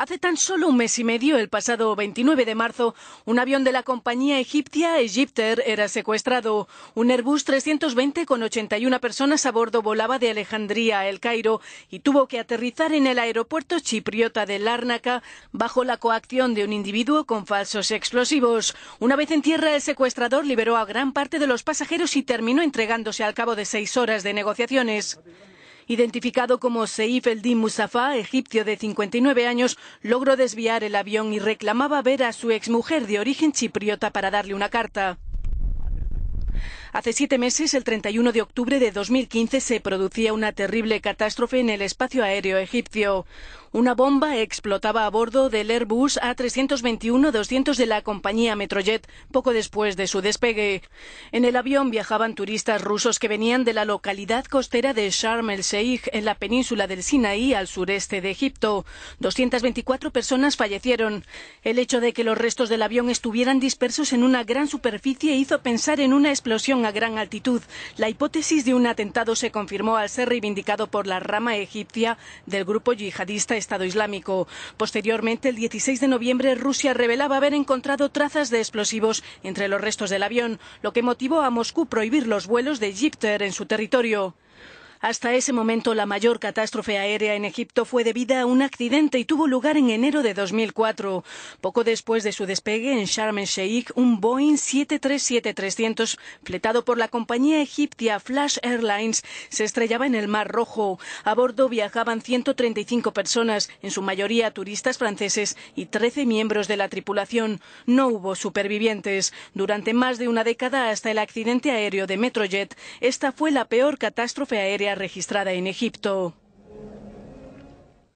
Hace tan solo un mes y medio, el pasado 29 de marzo, un avión de la compañía egipcia Egypter era secuestrado. Un Airbus 320 con 81 personas a bordo volaba de Alejandría a El Cairo y tuvo que aterrizar en el aeropuerto chipriota de Larnaca bajo la coacción de un individuo con falsos explosivos. Una vez en tierra, el secuestrador liberó a gran parte de los pasajeros y terminó entregándose al cabo de seis horas de negociaciones. Identificado como Seif el-Din Musafa, egipcio de 59 años, logró desviar el avión y reclamaba ver a su exmujer de origen chipriota para darle una carta. Hace siete meses, el 31 de octubre de 2015, se producía una terrible catástrofe en el espacio aéreo egipcio. Una bomba explotaba a bordo del Airbus A321-200 de la compañía Metrojet poco después de su despegue. En el avión viajaban turistas rusos que venían de la localidad costera de Sharm el Sheikh, en la península del Sinaí, al sureste de Egipto. 224 personas fallecieron. El hecho de que los restos del avión estuvieran dispersos en una gran superficie hizo pensar en una explosión a gran altitud. La hipótesis de un atentado se confirmó al ser reivindicado por la rama egipcia del grupo yihadista Estado Islámico. Posteriormente, el 16 de noviembre, Rusia revelaba haber encontrado trazas de explosivos entre los restos del avión, lo que motivó a Moscú prohibir los vuelos de Egipto en su territorio. Hasta ese momento, la mayor catástrofe aérea en Egipto fue debida a un accidente y tuvo lugar en enero de 2004. Poco después de su despegue en Sharm el Sheikh, un Boeing 737-300 fletado por la compañía egipcia Flash Airlines se estrellaba en el Mar Rojo. A bordo viajaban 135 personas, en su mayoría turistas franceses y 13 miembros de la tripulación. No hubo supervivientes. Durante más de una década hasta el accidente aéreo de Metrojet, esta fue la peor catástrofe aérea registrada en Egipto.